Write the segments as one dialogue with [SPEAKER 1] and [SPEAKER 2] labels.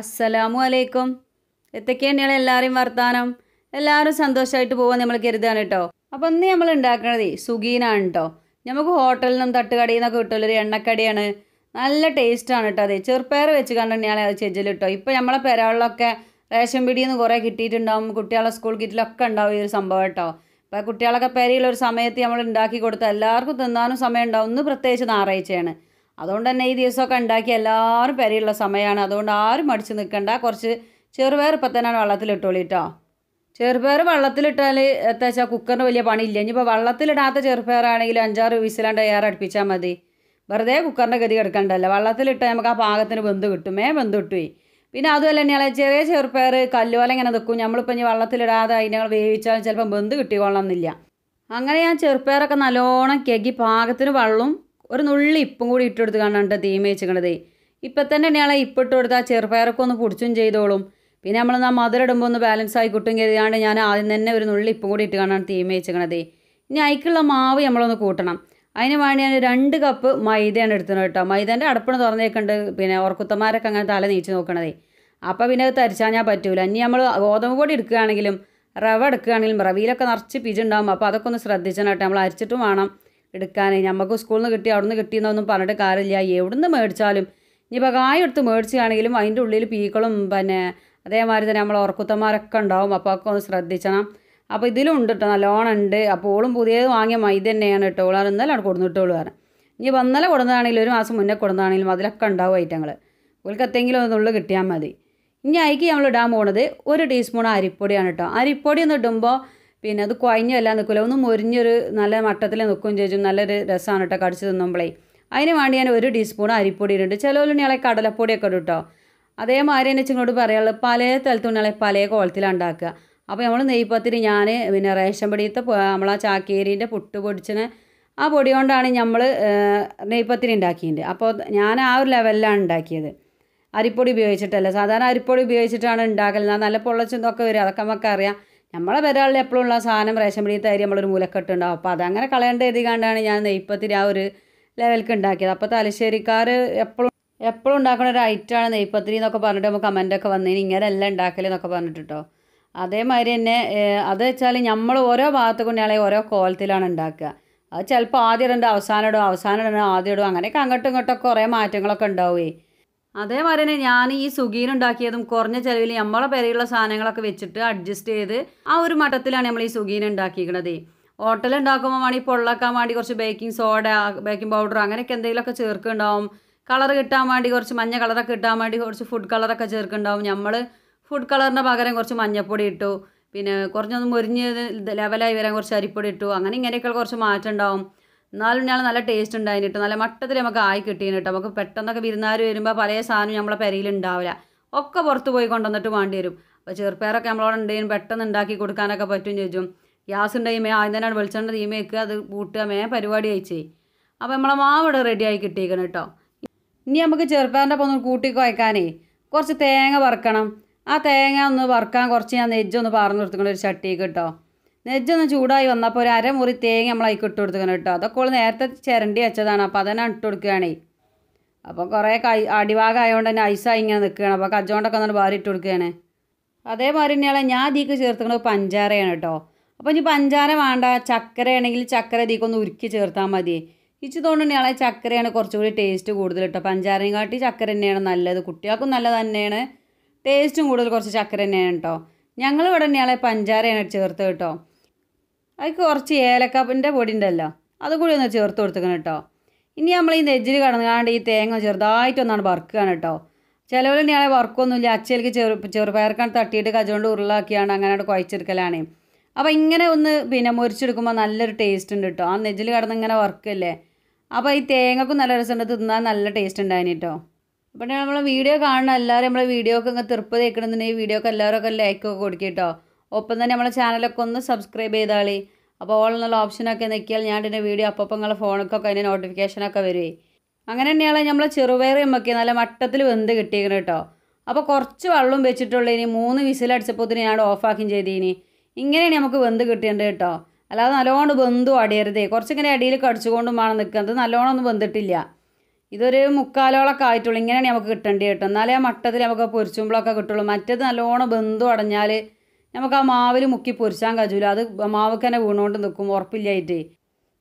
[SPEAKER 1] അസ്സലാമു അലൈക്കും എത്തക്കെയാണ് എല്ലാവരെയും വർത്താനം എല്ലാവരും സന്തോഷമായിട്ട് പോകാൻ നമ്മൾ കരുതാണ് കേട്ടോ അപ്പോൾ ഇന്ന് നമ്മൾ ഉണ്ടാക്കണത് സുഗീനാണ് കേട്ടോ നമുക്ക് ഹോട്ടലിൽ നിന്നും തട്ടുകടയിൽ നിന്നൊക്കെ കിട്ടുള്ളൊരു എണ്ണക്കടിയാണ് നല്ല ടേസ്റ്റാണ് കേട്ടോ അതെ ചെറുപ്പയർ വെച്ച് കണ്ടിട്ട് ഞാൻ അത് ചെജ്ജൽ കിട്ടോ ഇപ്പോൾ നമ്മളെ പെരകളിലൊക്കെ റേഷൻ പിടിയിൽ നിന്ന് കുറേ കിട്ടിയിട്ടുണ്ടാവും കുട്ടികളെ സ്കൂൾ കിറ്റിലൊക്കെ ഉണ്ടാവും ഈ ഒരു സംഭവം കേട്ടോ ഇപ്പോൾ കുട്ടികളൊക്കെ പെരയിലൊരു സമയത്ത് നമ്മൾ ഉണ്ടാക്കി കൊടുത്താൽ എല്ലാവർക്കും തിന്നാനും സമയം ഉണ്ടാവും ഒന്ന് പ്രത്യേകിച്ച് ഞായറാഴ്ചയാണ് അതുകൊണ്ട് തന്നെ ഈ ദിവസമൊക്കെ ഉണ്ടാക്കി എല്ലാവരും പെരയുള്ള സമയമാണ് അതുകൊണ്ട് ആരും മടിച്ച് നിൽക്കണ്ട കുറച്ച് ചെറുപയർ ഇപ്പം തന്നെയാണ് വെള്ളത്തിലിട്ടോളിട്ടോ ചെറുപയർ വെള്ളത്തിലിട്ടാൽ എത്താ വെച്ചാൽ കുക്കറിന് വലിയ പണിയില്ല ഇനിയിപ്പോൾ വെള്ളത്തിലിടാത്ത ചെറുപയറാണെങ്കിൽ അഞ്ചാറ് വിസിലാണ്ട് ഏറെ അടുപ്പിച്ചാൽ മതി വെറുതെ കുക്കറിൻ്റെ ഗതി കിടക്കണ്ടല്ലോ വെള്ളത്തിലിട്ടാൽ നമുക്ക് ആ പാകത്തിന് വെന്ത് കിട്ടുമേ ബന്ധു കിട്ടു പിന്നെ അതുപോലെ തന്നെയാണ് ചെറിയ ചെറുപ്പയർ കല്ലുപോലെ ഇങ്ങനെ നിൽക്കും നമ്മളിപ്പോൾ ഇനി വെള്ളത്തിലിടാതെ അതിനെ വേവിച്ചാലും ചിലപ്പം കിട്ടിക്കൊള്ളണം എന്നില്ല അങ്ങനെ ഞാൻ ചെറുപ്പയറൊക്കെ നല്ലോണം കെകി പാകത്തിന് വെള്ളവും ഒരു നുള്ളി ഇപ്പം കൂടി ഇട്ട് കൊടുത്ത് കാണാണ്ട് തീമ വെച്ചിക്കണതേ ഇപ്പം തന്നെ തന്നെയാണ് ഇപ്പം ഇട്ട് കൊടുത്താൽ ചെറുപയറൊക്കെ ഒന്ന് പൊടിച്ചും ചെയ്തോളും പിന്നെ നമ്മൾ നാ മധുരിടുമ്പോൾ ഒന്ന് ബാലൻസ് ആയി കിട്ടും കരുതിയാണ്ട് ഞാൻ ആദ്യം തന്നെ ഒരു നുള്ളി ഇപ്പം കൂടി ഇട്ട് കാണാണ്ട് തീമ വെച്ചിക്കണതേ ഇനി അതിക്കുള്ള മാവ് നമ്മളൊന്ന് കൂട്ടണം അതിന് വേണ്ടി ഞാൻ രണ്ട് കപ്പ് മൈദയാണ് എടുത്തത് കേട്ടോ മൈദേൻ്റെ അടപ്പണ് തുറന്നേക്കുണ്ട് പിന്നെ ഓർക്കുത്തന്മാരൊക്കെ അങ്ങനെ തല നീച്ച് നോക്കണതേ അപ്പം പിന്നെ അത് തരിച്ചാൽ ഞാൻ പറ്റൂല ഇനി നമ്മൾ ഗോതമ്പ് പൊടി എടുക്കുകയാണെങ്കിലും റവ എടുക്കുകയാണെങ്കിലും റവിയിലൊക്കെ നിറച്ച് പിജുണ്ടാകും അപ്പോൾ അതൊക്കെ ഒന്ന് ശ്രദ്ധിച്ചാൽ കേട്ടോ നമ്മൾ അരിച്ചിട്ടും വേണം എടുക്കാൻ നമുക്ക് സ്കൂളിൽ നിന്ന് കിട്ടി അവിടുന്ന് നിന്ന് കിട്ടിയെന്നൊന്നും പറഞ്ഞിട്ട് കാര്യമില്ല എവിടുന്ന് മേടിച്ചാലും ഇനിയിപ്പോൾ കായ എടുത്ത് മേടിച്ചാണെങ്കിലും അതിൻ്റെ ഉള്ളിൽ പീക്കളും പിന്നെ അതേമാതിരി തന്നെ നമ്മൾ ഉറക്കുത്തന്മാരൊക്കെ ഉണ്ടാവും അപ്പോൾ ഒക്കെ ഒന്ന് ശ്രദ്ധിക്കണം അപ്പോൾ ഇതിലും ഉണ്ട് കേട്ടോ നല്ലോണം ഉണ്ട് അപ്പോൾ ഓളും പുതിയത് വാങ്ങിയ മൈദ തന്നെയാണ് കേട്ടോ ഓൾ ഇന്നലെ അവിടെ കൊടുത്തിട്ടോളൂ പറഞ്ഞു ഇനി വന്നല കൊടുന്നതാണെങ്കിലും ഒരു മാസം മുന്നേ കൊടുന്നതാണെങ്കിലും അതിലൊക്കെ ഉണ്ടാവും ഐറ്റങ്ങൾ ഓൾക്ക് എത്തെങ്കിലും ഒന്നുള്ള കിട്ടിയാൽ മതി ഇനി അയക്ക് നമ്മൾ ഇടാൻ പോണത് ഒരു ടീസ്പൂൺ അരിപ്പൊടിയാണ് കേട്ടോ അരിപ്പൊടി ഒന്ന് ഇടുമ്പോൾ പിന്നെ അത് കുഴഞ്ഞല്ല നിൽക്കില്ല ഒന്ന് മുരിഞ്ഞൊരു നല്ല മട്ടത്തിൽ നിൽക്കുകയും ചേച്ചും നല്ലൊരു രസമാണ് കേട്ടോ കടിച്ചു തിന്നുമ്പോഴേ അതിന് വേണ്ടി ഞാൻ ഒരു ടീസ്പൂൺ അരിപ്പൊടി ഇടുന്നുണ്ട് ചിലവലിനിയാളെ കടലപ്പൊടിയൊക്കെ ഇടും കേട്ടോ അതേമാതിരി തന്നെ ഇങ്ങോട്ട് പറയാനുള്ളത് പല തലത്തുണിയാളെ പല കോളത്തിലാണ് ഉണ്ടാക്കുക അപ്പോൾ നമ്മൾ നെയ്പ്പത്തിരി ഞാൻ പിന്നെ റേഷൻ പൊടിയത്തെ നമ്മളാ ചാക്കേരീൻ്റെ പുട്ട് പൊടിച്ചിന് ആ പൊടി കൊണ്ടാണ് നമ്മൾ നെയ്പ്പത്തിരി ഉണ്ടാക്കിയത് അപ്പോൾ ഞാൻ ആ ഒരു ലെവലിലാണ് ഉണ്ടാക്കിയത് അരിപ്പൊടി ഉപയോഗിച്ചിട്ടല്ല സാധാരണ അരിപ്പൊടി ഉപയോഗിച്ചിട്ടാണ് ഉണ്ടാക്കൽ നല്ല പൊള്ളച്ചൊക്കെ വരും അതൊക്കെ നമുക്കറിയാം നമ്മളെ എപ്പോഴും ഉള്ള സാധനം റേഷൻ പിടി തരി നമ്മളൊരു മൂലക്കെട്ടുണ്ടാവും അപ്പോൾ അതങ്ങനെ കളയേണ്ട എഴുതി കണ്ടാണ് ഞാൻ നെയ്പ്പത്തിൽ ആ ഒരു ലെവൽക്ക് ഉണ്ടാക്കിയത് അപ്പോൾ തലശ്ശേരിക്കാർ എപ്പോഴും എപ്പോഴും ഉണ്ടാക്കുന്ന ഒരു ഐറ്റമാണ് നെയ്പ്പത്തിരി എന്നൊക്കെ പറഞ്ഞിട്ട് നമുക്ക് കമൻ്റൊക്കെ വന്നതിന് ഇങ്ങനെയല്ല ഉണ്ടാക്കലെന്നൊക്കെ പറഞ്ഞിട്ടോ അതേമാതിരി തന്നെ അത് വെച്ചാൽ നമ്മൾ ഓരോ ഭാഗത്ത് കൊണ്ടാണെങ്കിൽ ഓരോ കോലത്തിലാണ് ഉണ്ടാക്കുക അത് ചിലപ്പോൾ ആദ്യം ഇടേണ്ട അവസാനം ഇടും അവസാനം ഇടണം ആദ്യം ഇടും അങ്ങനെയൊക്കെ അങ്ങോട്ടും ഇങ്ങോട്ടൊക്കെ കുറേ മാറ്റങ്ങളൊക്കെ ഉണ്ടാവുകയും അതേപോലെ തന്നെ ഞാൻ ഈ ഉണ്ടാക്കിയതും കുറഞ്ഞ ചിലവിൽ നമ്മളെ പേരെയുള്ള സാധനങ്ങളൊക്കെ വെച്ചിട്ട് അഡ്ജസ്റ്റ് ചെയ്ത് ആ ഒരു മട്ടത്തിലാണ് നമ്മൾ ഈ സുഗീന ഉണ്ടാക്കിയിരിക്കുന്നത് ഹോട്ടൽ ഉണ്ടാക്കുമ്പോൾ വേണമെങ്കിൽ പൊള്ളാക്കാൻ വേണ്ടി കുറച്ച് ബേക്കിംഗ് സോഡ ബേക്കിംഗ് പൗഡർ അങ്ങനെയൊക്കെ എന്തെങ്കിലുമൊക്കെ ചേർക്കുന്നുണ്ടാവും കളർ കിട്ടാൻ വേണ്ടി കുറച്ച് മഞ്ഞ കളറൊക്കെ കിട്ടാൻ വേണ്ടി കുറച്ച് ഫുഡ് കളറൊക്കെ ചേർക്കുന്നുണ്ടാവും നമ്മൾ ഫുഡ് കളറിന് പകരം കുറച്ച് മഞ്ഞപ്പൊടി ഇട്ടു പിന്നെ കുറച്ചൊന്ന് മുരിഞ്ഞ് ലെവലായി വരാൻ കുറച്ച് അരിപ്പൊടി ഇട്ടു അങ്ങനെ ഇങ്ങനെയൊക്കെ കുറച്ച് മാറ്റം ഉണ്ടാവും എന്നാലും ഞങ്ങൾ നല്ല ടേസ്റ്റ് ഉണ്ടായിന് കേട്ടോ നല്ല മട്ടത്തിൽ നമുക്ക് ആയി കിട്ടിയിന് കേട്ടോ നമുക്ക് പെട്ടെന്നൊക്കെ വിരുന്നാർ വരുമ്പോൾ പല സാധനം നമ്മളെ പെരയിൽ ഉണ്ടാവില്ല ഒക്കെ പുറത്ത് പോയി കൊണ്ടുവന്നിട്ട് വേണ്ടി വരും അപ്പോൾ ചെറുപ്പയറൊക്കെ നമ്മളോട് ഉണ്ടെങ്കിൽ പെട്ടെന്ന് ഉണ്ടാക്കി കൊടുക്കാനൊക്കെ പറ്റും ചോദിച്ചും ഗ്യാസ് ഉണ്ടെങ്കിൽ മേ ആദ്യം തന്നെയാണ് വെളിച്ചെണ്ണ തീമേക്ക് അത് കൂട്ടുക മേ പരിപാടി അയച്ചേ അപ്പോൾ നമ്മളെ മാവ് ഇവിടെ റെഡിയായി കിട്ടിയേക്കണം കേട്ടോ ഇനി നമുക്ക് ചെറുപ്പയറിൻ്റെ ഒന്ന് കൂട്ടി കുഴക്കാനേ കുറച്ച് തേങ്ങ വറുക്കണം ആ തേങ്ങ ഒന്ന് വറുക്കാൻ കുറച്ച് ഞാൻ നെജ്ജൊന്ന് പറഞ്ഞു കൊടുത്തിട്ടുണ്ട് ഒരു ചട്ടിക്ക് കേട്ടോ നെജ്ജൊന്ന് ചൂടായി വന്നപ്പോൾ ഒരു അരമുറി തേങ്ങ നമ്മൾ അതിക്ക് ഇട്ട് കൊടുക്കണം കേട്ടോ അതൊക്കെ ഉള്ള നേരത്തെ ചിരണ്ടി വെച്ചതാണ് അപ്പോൾ അതന്നെ ഇട്ട് കൊടുക്കുകയാണേ അപ്പോൾ കുറേ കൈ അടിഭാഗമായതുകൊണ്ട് തന്നെ ഐസായി ഇങ്ങനെ നിൽക്കുകയാണ് അപ്പോൾ കജ്ജോണ്ടൊക്കെ ഒന്ന് ഭാരി ഇട്ട് കൊടുക്കുകയാണ് അതേമാതിരി തന്നെയാണ് ഞാൻ അതിക്ക് ചേർത്തുന്നത് പഞ്ചാരയാണ് കേട്ടോ അപ്പോൾ ഇനി പഞ്ചാര വേണ്ട ചക്കരയാണെങ്കിൽ ചക്കര ഇതിക്കൊന്ന് ഉരുക്കി ചേർത്താൽ മതി ഇച്ചി തോന്നുന്നുണ്ടെങ്കിൽ ചക്കരയാണ് കുറച്ചുകൂടി ടേസ്റ്റ് കൂടുതൽ കേട്ടോ പഞ്ചാരയും കാട്ടി ചക്കര തന്നെയാണ് നല്ലത് കുട്ടികൾക്കും നല്ലത് തന്നെയാണ് ടേസ്റ്റും കൂടുതൽ കുറച്ച് ചക്കര തന്നെയാണ് കേട്ടോ ഞങ്ങൾ ഇവിടെ തന്നെയാണ് പഞ്ചാരയാണ് ചേർത്ത് കേട്ടോ അതിക്ക് കുറച്ച് ഏലക്കാപ്പിൻ്റെ പൊടി ഉണ്ടല്ലോ അതുകൂടി ഒന്ന് ചേർത്ത് കൊടുത്തേക്കണം കേട്ടോ ഇനി നമ്മൾ ഈ നെജ്ജിൽ കാണാണ്ട് ഈ തേങ്ങ ചെറുതായിട്ടൊന്നാണ് വറുക്കുകയാണ് കേട്ടോ ചിലവിൽ ഇയാളെ വർക്കൊന്നുമില്ല അച്ചയിലേക്ക് ചെറു ചെറുപയർക്കാണ് തട്ടിയിട്ട് കജോണ്ട് ഉരുളാക്കിയാണ് അങ്ങനെ കുഴച്ചെടുക്കലാണ് അപ്പോൾ ഇങ്ങനെ ഒന്ന് പിന്നെ മുരിച്ചെടുക്കുമ്പോൾ നല്ലൊരു ടേസ്റ്റ് ഉണ്ട് കേട്ടോ ആ നെജ്ജിൽ കടന്ന് ഇങ്ങനെ വർക്കല്ലേ അപ്പോൾ ഈ തേങ്ങക്കും നല്ല ഉണ്ട് തിന്നാൽ നല്ല ടേസ്റ്റ് ഉണ്ടായിന് കേട്ടോ അപ്പോൾ നമ്മൾ വീഡിയോ കാണണം എല്ലാവരും നമ്മളെ വീഡിയോ ഒക്കെ ഇങ്ങനെ തൃപ്പ് തേക്കണമെന്നുണ്ടെങ്കിൽ വീഡിയോ ഒക്കെ എല്ലാവരും ഒക്കെ ലൈക്കൊക്കെ കൊടുക്കുക കേട്ടോ ഒപ്പം തന്നെ നമ്മളെ ചാനലൊക്കെ ഒന്ന് സബ്സ്ക്രൈബ് ചെയ്താളി അപ്പോൾ ഓൾ എന്നുള്ള ഓപ്ഷനൊക്കെ നിൽക്കിയാൽ ഞാൻ എൻ്റെ വീഡിയോ അപ്പം നിങ്ങളെ ഫോണൊക്കെ അതിൻ്റെ നോട്ടിഫിക്കേഷനൊക്കെ വരുവേ അങ്ങനെ തന്നെയാണ് നമ്മൾ ചെറുപയറി നമുക്ക് നല്ല മട്ടത്തിൽ വെന്ത് കിട്ടിയിരിക്കുന്നത് കേട്ടോ അപ്പോൾ കുറച്ച് വെള്ളം വെച്ചിട്ടുള്ള ഇനി മൂന്ന് വിസിലടിച്ചപ്പോത്തിന് ഞാൻ ഓഫാക്കുകയും ചെയ്തീനി ഇങ്ങനെയാണ് നമുക്ക് വെന്ത് കിട്ടേണ്ടത് കേട്ടോ അല്ലാതെ നല്ലോണം വെന്തു അടിയരുതേ കുറച്ചിങ്ങനെ അടിയിൽ കടിച്ചുകൊണ്ടും വേണം നിൽക്കുന്നത് നല്ലോണം ഒന്നും വെന്തിട്ടില്ല ഇതൊരു മുക്കാലോളൊക്കെ ആയിട്ടുള്ളൂ ഇങ്ങനെയാണ് നമുക്ക് കിട്ടേണ്ടത് കേട്ടോ എന്നാലേ ആ മട്ടത്തിൽ നമുക്ക് പൊരിച്ചുമ്പോഴൊക്കെ കിട്ടുള്ളൂ മറ്റേത് നല്ലോണം ബന്ധു അടഞ്ഞാൽ നമുക്ക് ആ മാവിൽ മുക്കി പൊരിച്ചാൻ കഴിയൂല അത് മാവൊക്കെ തന്നെ വീണുകൊണ്ട് നിൽക്കും ഉറപ്പില്ലായിട്ട്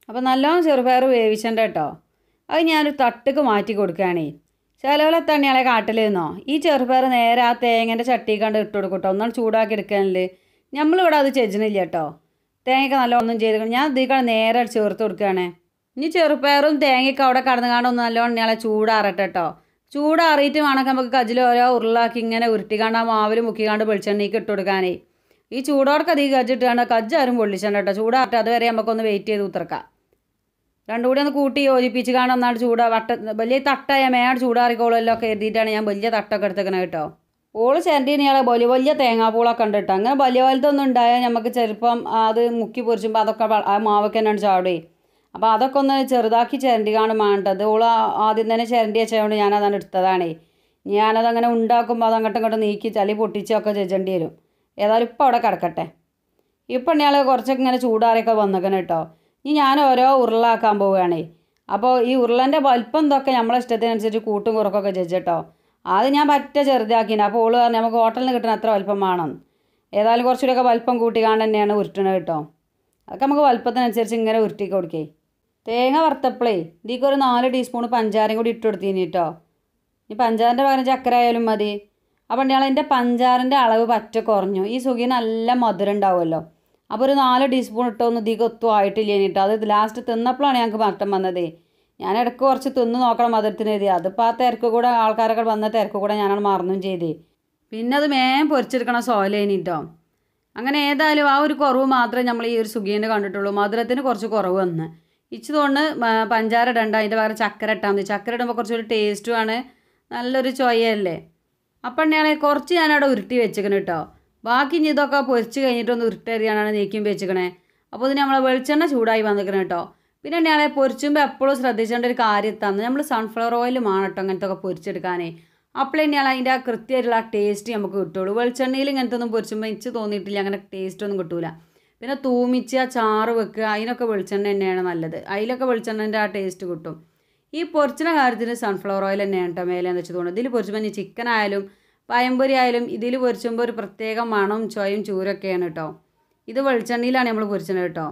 [SPEAKER 1] അപ്പോൾ നല്ലോണം ചെറുപയർ വേവിച്ചണ്ട കേട്ടോ അത് ഞാനൊരു തട്ടുക്ക് മാറ്റി കൊടുക്കുകയാണേ ചിലവരെ തണ്ണിയാളെ കാട്ടിലിരുന്നോ ഈ ചെറുപയർ നേരെ ആ തേങ്ങേൻ്റെ ചട്ടി കണ്ട് ഇട്ട് കൊടുക്കട്ടോ ഒന്നാണ് ചൂടാക്കി എടുക്കാനില്ല നമ്മളിവിടെ അത് ചെജനില്ല കേട്ടോ നല്ല ഒന്നും ചെയ്ത് ഞാൻ ഇതിക്കാണ് നേരെ ചേർത്ത് കൊടുക്കുകയാണേ ഇനി ചെറുപയറും തേങ്ങയ്ക്ക് അവിടെ കടന്നു കാണാൻ ഒന്ന് നല്ലോണം ഇയാളെ ചൂടാറട്ടെ കേട്ടോ ചൂടാറിയിട്ട് വേണമെങ്കിൽ നമുക്ക് കജിലോരോ ഓരോ ഉരുളാക്കി ഇങ്ങനെ ഉരുട്ടിക്കാണ്ട് ആ മാവിൽ മുക്കിക്കാണ്ട് വെളിച്ചെണ്ണയ്ക്ക് ഇട്ട് കൊടുക്കാനേ ഈ ചൂടോടൊക്കെ അധികം കജ്ജ് ആരും പൊള്ളിച്ചാണ് കേട്ടോ ചൂടാട്ടെ അതുവരെ നമുക്കൊന്ന് വെയിറ്റ് ചെയ്ത് ഉത്തർക്കാം രണ്ടും കൂടി ഒന്ന് കൂട്ടി യോജിപ്പിച്ച് കാണാം എന്നാണ് ചൂടാ വട്ട വലിയ തട്ടായ മേട് എല്ലാം ഒക്കെ എഴുതിയിട്ടാണ് ഞാൻ വലിയ തട്ടൊക്കെ എടുത്തേക്കണേ കേട്ടോ ഓള് ഇയാളെ വലിയ വലിയ തേങ്ങാപ്പൂളൊക്കെ ഉണ്ട് കേട്ടോ അങ്ങനെ വലിയ വലുതൊന്നും ഉണ്ടായാൽ നമുക്ക് ചെറുപ്പം അത് മുക്കി പൊരിച്ചുമ്പോൾ അതൊക്കെ ആ മാവൊക്കെ തന്നെയാണ് ചാടേ അപ്പോൾ അതൊക്കെ ഒന്ന് ചെറുതാക്കി ചെരണ്ടി കാണും വേണ്ടത് ഓള് ആദ്യം തന്നെ ചെരണ്ടി വെച്ചതുകൊണ്ട് ഞാനതാണ് എടുത്തതാണേ ഞാനതങ്ങനെ ഉണ്ടാക്കുമ്പോൾ അത് അങ്ങോട്ടും ഇങ്ങോട്ടും നീക്കി ചളി പൊട്ടിച്ചൊക്കെ ചെഞ്ചേണ്ടി വരും ഏതായാലും ഇപ്പോൾ അവിടെ കിടക്കട്ടെ ഇപ്പം ഇയാൾ കുറച്ചൊക്കെ ഇങ്ങനെ ചൂടാറിയൊക്കെ വന്നിക്കണം കേട്ടോ ഇനി ഞാൻ ഓരോ ഉരുളാക്കാൻ പോവുകയാണേ അപ്പോൾ ഈ ഉരുളൻ്റെ വലിപ്പം ഇതൊക്കെ നമ്മളെ ഇഷ്ടത്തിനനുസരിച്ച് കൂട്ടും കുറക്കൊക്കെ ജഡ്ജ് അത് ഞാൻ പറ്റ ചെറുതാക്കിന് അപ്പോൾ ഓള് പറഞ്ഞു നമുക്ക് ഹോട്ടലിൽ കിട്ടുന്ന അത്ര വലിപ്പം വേണം ഏതായാലും കുറച്ചുകൂടിയൊക്കെ വലിപ്പം കൂട്ടിക്കാണ്ട് തന്നെയാണ് ഉരുട്ടണത് കേട്ടോ അതൊക്കെ നമുക്ക് വലിപ്പത്തിനനുസരിച്ച് ഇങ്ങനെ ഉരുട്ടി കൊടുക്കേ തേങ്ങ വറുത്തപ്പളേ ഇതിക്കൊരു നാല് ടീസ്പൂൺ പഞ്ചാരയും കൂടി ഇട്ട് കൊടുത്തിന് കേട്ടോ ഇനി പഞ്ചാരൻ്റെ പകരം ചക്കര ആയാലും മതി അപ്പോൾ ഇയാൾ എൻ്റെ പഞ്ചാറിൻ്റെ അളവ് പറ്റ കുറഞ്ഞു ഈ സുഖി നല്ല മധുരം ഉണ്ടാവുമല്ലോ അപ്പോൾ ഒരു നാല് ടീസ്പൂൺ ഇട്ടൊന്നും ഇതിക്ക് ഒത്തും ആയിട്ടില്ല കേട്ടോ അത് ലാസ്റ്റ് തിന്നപ്പോഴാണ് ഞങ്ങൾക്ക് മാറ്റം വന്നതേ ഞാൻ ഇടയ്ക്ക് കുറച്ച് തിന്ന് നോക്കണം മധുരത്തിന് എഴുതി അതിപ്പോൾ ആ തിരക്ക് കൂടെ ആൾക്കാരൊക്കെ വന്ന തിരക്ക് കൂടെ ഞാനത് മറന്നും ചെയ്തേ പിന്നെ അത് മേം പൊരിച്ചെടുക്കണം സോലേനിട്ടോ അങ്ങനെ ഏതായാലും ആ ഒരു കുറവ് മാത്രമേ നമ്മൾ ഈ ഒരു സുഖീൻ്റെ കണ്ടിട്ടുള്ളൂ മധുരത്തിന് കുറച്ച് കുറവ് വന്ന് ഇച്ചതുകൊണ്ട് പഞ്ചാര ഇടണ്ട അതിൻ്റെ പകരം ചക്കര ഇട്ടാൽ മതി ചക്കര ഇടുമ്പോൾ കുറച്ചൊരു ടേസ്റ്റുമാണ് നല്ലൊരു ചൊയയല്ലേ അപ്പണ്ണയാണെ കുറച്ച് ഞാനവിടെ ഉരുട്ടി വെച്ചേക്കണ കേട്ടോ ബാക്കി ഇതൊക്കെ പൊരിച്ച് കഴിഞ്ഞിട്ടൊന്ന് ഉരുട്ടേറിയാണ് നീക്കി വെച്ചേക്കണേ അപ്പോൾ ഇതിന് നമ്മളെ വെളിച്ചെണ്ണ ചൂടായി വന്നിരിക്കണം കേട്ടോ പിന്നെ ഞാൻ പൊരിച്ചുമ്പോൾ എപ്പോഴും ശ്രദ്ധിച്ചേണ്ട ഒരു കാര്യം എത്താന്ന് നമ്മൾ സൺഫ്ലവർ ഓയിൽ കേട്ടോ അങ്ങനത്തെ ഒക്കെ പൊരിച്ചെടുക്കാനേ അപ്പോൾ തന്നെയാണ് അതിൻ്റെ ആ കൃത്യമായിട്ടുള്ള ടേസ്റ്റ് നമുക്ക് കിട്ടുള്ളൂ വെളിച്ചെണ്ണയിൽ ഇങ്ങനത്തെ ഒന്നും പൊരിച്ചുമ്പോൾ എനിക്ക് തോന്നിയിട്ടില്ല അങ്ങനെ ടേസ്റ്റ് ഒന്നും കിട്ടൂല പിന്നെ തൂമിച്ച് ആ ചാറ് വെക്കുക അതിനൊക്കെ വെളിച്ചെണ്ണ തന്നെയാണ് നല്ലത് അതിലൊക്കെ വെളിച്ചെണ്ണൻ്റെ ആ ടേസ്റ്റ് കിട്ടും ഈ പൊറിച്ചിന കാര്യത്തിന് സൺഫ്ലവർ ഓയിൽ തന്നെയാണ് കേട്ടോ മേലെന്ന് വെച്ച് തോന്നുന്നത് ഇതിൽ പൊരിച്ചുമ്പോൾ ചിക്കൻ ആയാലും പയമ്പൊരി ആയാലും ഇതിൽ പൊരിച്ചുമ്പോൾ ഒരു പ്രത്യേക മണവും ചോയും ചൂരൊക്കെയാണ് കേട്ടോ ഇത് വെളിച്ചെണ്ണയിലാണ് നമ്മൾ പൊരിച്ചത് കേട്ടോ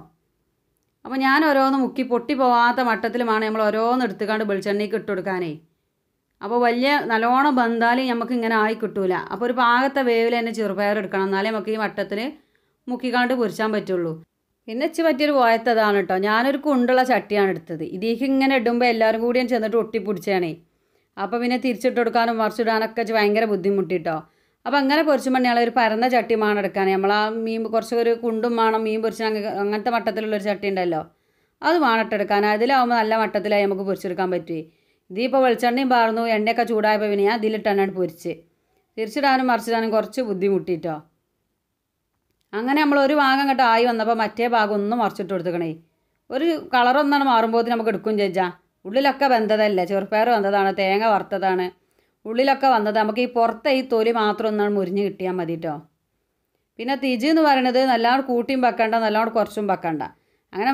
[SPEAKER 1] അപ്പോൾ ഞാൻ ഓരോന്ന് മുക്കി പൊട്ടി പോവാത്ത മട്ടത്തിലുമാണ് നമ്മൾ ഓരോന്ന് എടുത്തുകൊണ്ട് വെളിച്ചെണ്ണയ്ക്ക് ഇട്ട് കൊടുക്കാനേ അപ്പോൾ വലിയ നല്ലോണം ബന്ധാലും നമുക്ക് ഇങ്ങനെ ആയി കിട്ടൂല അപ്പോൾ ഒരു പാകത്തെ വേവിൽ തന്നെ ചെറുപയർ എടുക്കണം എന്നാലേ നമുക്ക് ഈ മട്ടത്തിൽ മുക്കിക്കാണ്ട് പൊരിച്ചാൻ പറ്റുള്ളൂ പിന്നെ ഇച്ച് പറ്റിയൊരു പോയത്തതാണ് കേട്ടോ ഞാനൊരു കുണ്ടുള്ള ചട്ടിയാണ് എടുത്തത് ഇതേക്ക് ഇങ്ങനെ ഇടുമ്പോൾ എല്ലാവരും കൂടി ഞാൻ ചെന്നിട്ട് ഒട്ടിപ്പിടിച്ചാണേ അപ്പോൾ പിന്നെ തിരിച്ചിട്ട് കൊടുക്കാനും മറിച്ചിടാനൊക്കെ ഭയങ്കര ബുദ്ധിമുട്ടിട്ടോ അപ്പോൾ അങ്ങനെ പൊരിച്ചുമ്പോൾ ഞങ്ങൾ ഒരു പരന്ന ചട്ടി മാണം എടുക്കാൻ നമ്മൾ ആ മീൻ കുറച്ച് ഒരു കുണ്ടും മാണം മീൻ പൊരിച്ച് അങ്ങനത്തെ മട്ടത്തിലുള്ളൊരു ചട്ടി ഉണ്ടല്ലോ അത് മാണിട്ടെടുക്കാൻ അതിലാവുമ്പോൾ നല്ല മട്ടത്തിലായി നമുക്ക് പൊരിച്ചെടുക്കാൻ പറ്റി ഇതിപ്പോൾ വെളിച്ചെണ്ണയും പാർന്നു എണ്ണയൊക്കെ ചൂടായപ്പോൾ പിന്നെ ഞാൻ അതിലിട്ടാണ് പൊരിച്ച് തിരിച്ചിടാനും മറിച്ചിടാനും കുറച്ച് ബുദ്ധിമുട്ടിട്ടോ അങ്ങനെ നമ്മൾ ഒരു ഭാഗം അങ്ങോട്ട് ആയി വന്നപ്പോൾ മറ്റേ ഭാഗം ഒന്നും മറിച്ചിട്ട് കൊടുത്തുക്കണേ ഒരു കളറൊന്നാണ് മാറുമ്പോൾ നമുക്ക് എടുക്കും ചേച്ചാ ഉള്ളിലൊക്കെ വെന്തതല്ല ചെറുപ്പയർ വന്നതാണ് തേങ്ങ വറുത്തതാണ് ഉള്ളിലൊക്കെ വന്നത് നമുക്ക് ഈ പുറത്തെ ഈ തൊലി മാത്രം ഒന്നാണ് മുരിഞ്ഞ് കിട്ടിയാൽ മതി കേട്ടോ പിന്നെ തിജി എന്ന് പറയണത് നല്ലോണം കൂട്ടിയും വെക്കണ്ട നല്ലോണം കുറച്ചും വെക്കണ്ട അങ്ങനെ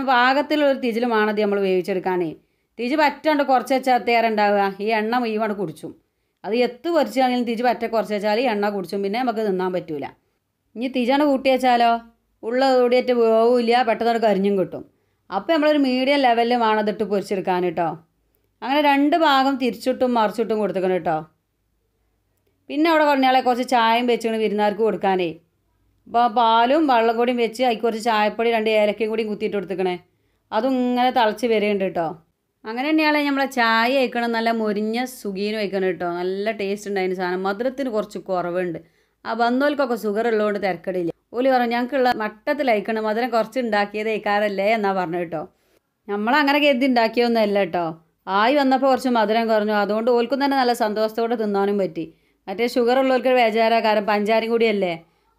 [SPEAKER 1] ഒരു തിജിലുമാണത് നമ്മൾ വേവിച്ചെടുക്കാനേ തിജി പറ്റണ്ട് കുറച്ച് വെച്ചാൽ തേരുണ്ടാവുക ഈ എണ്ണ മുഴുവൻ കുടിച്ചും അത് എത്ത് പൊരിച്ചാണെങ്കിലും തിജി പറ്റ കുറച്ച് വെച്ചാൽ ഈ എണ്ണ കുടിച്ചും പിന്നെ നമുക്ക് തിന്നാൻ പറ്റൂല ഇനി തീജാണ് കൂട്ടി വെച്ചാലോ ഉള്ള കൂടിയിട്ട് പോവില്ല പെട്ടെന്ന് കരിഞ്ഞും കിട്ടും അപ്പോൾ നമ്മളൊരു മീഡിയം ലെവലിൽ വേണം പൊരിച്ചെടുക്കാൻ കേട്ടോ അങ്ങനെ രണ്ട് ഭാഗം തിരിച്ചിട്ടും മറിച്ചിട്ടും കൊടുത്തേക്കണം കേട്ടോ പിന്നെ അവിടെ കുറഞ്ഞാളെ കുറച്ച് ചായയും വെച്ചുകൊണ്ട് വിരുന്നാർക്ക് കൊടുക്കാനേ അപ്പോൾ പാലും വെള്ളം കൂടിയും വെച്ച് അതിൽ കുറച്ച് ചായപ്പൊടി രണ്ട് ഏലക്കയും കൂടിയും കുത്തിയിട്ട് കൊടുത്തേക്കണേ അതും ഇങ്ങനെ തിളച്ച് വരുന്നുണ്ട് കേട്ടോ അങ്ങനെ തന്നെയാണ് നമ്മളെ ചായ വയ്ക്കണം നല്ല മൊരിഞ്ഞ സുഖീനും വയ്ക്കണം കേട്ടോ നല്ല ടേസ്റ്റ് ഉണ്ടായിരുന്നു സാധനം മധുരത്തിന് കുറച്ച് കുറവുണ്ട് ആ വന്നോൽക്കൊക്കെ ഷുഗർ ഉള്ളതുകൊണ്ട് തിരക്കടില്ല ഓലി പറഞ്ഞു ഞങ്ങൾക്കുള്ള മട്ടത്തിലയക്കണം മധുരം കുറച്ച് ഉണ്ടാക്കിയത് ഇക്കാരല്ലേ എന്നാ പറഞ്ഞു കേട്ടോ നമ്മളങ്ങനെ കരുതി ഉണ്ടാക്കിയൊന്നുമല്ല കേട്ടോ ആയി വന്നപ്പോൾ കുറച്ച് മധുരം കുറഞ്ഞു അതുകൊണ്ട് ഓൽക്കും തന്നെ നല്ല സന്തോഷത്തോടെ തിന്നാനും പറ്റി മറ്റേ ഷുഗർ ഉള്ളവർക്ക് വേചാര കാരണം പഞ്ചാരം കൂടിയല്ലേ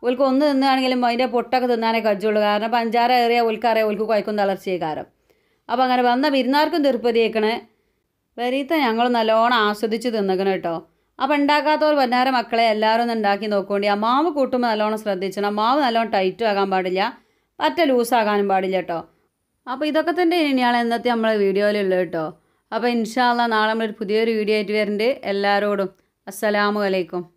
[SPEAKER 1] ഓൽക്ക് ഒന്ന് തിന്നുകയാണെങ്കിലും അതിൻ്റെ പൊട്ടൊക്കെ തിന്നാനേ കജ്ജുള്ളൂ കാരണം പഞ്ചാര ഏറിയ ഓൽക്കറിയാം ഓൽക്ക് കുഴക്കും തളർച്ചയെ കാരണം അപ്പോൾ അങ്ങനെ വന്ന വിരുന്നാർക്കും തീർപ്പതിയേക്കണേ വരീത്ത ഞങ്ങൾ നല്ലോണം ആസ്വദിച്ച് തിന്നക്കണം കേട്ടോ അപ്പം ഉണ്ടാക്കാത്തവർ പന്നാര മക്കളെ എല്ലാവരും ഒന്ന് ഉണ്ടാക്കി നോക്കുകൊണ്ട് ആ മാവ് കൂട്ടുമ്പോൾ നല്ലോണം ശ്രദ്ധിച്ചണം മാവ് നല്ലോണം ടൈറ്റും ആകാൻ പാടില്ല പറ്റ ലൂസാകാനും പാടില്ല കേട്ടോ അപ്പോൾ ഇതൊക്കെ തന്നെ ഇനിയാണ് ഇന്നത്തെ നമ്മളെ വീഡിയോയിലുള്ളത് കേട്ടോ അപ്പോൾ ഇൻഷാല്ല നാളെ നമ്മളൊരു പുതിയൊരു വീഡിയോ ആയിട്ട് വരുന്നുണ്ട് എല്ലാവരോടും അസ്സലാമു അലൈക്കും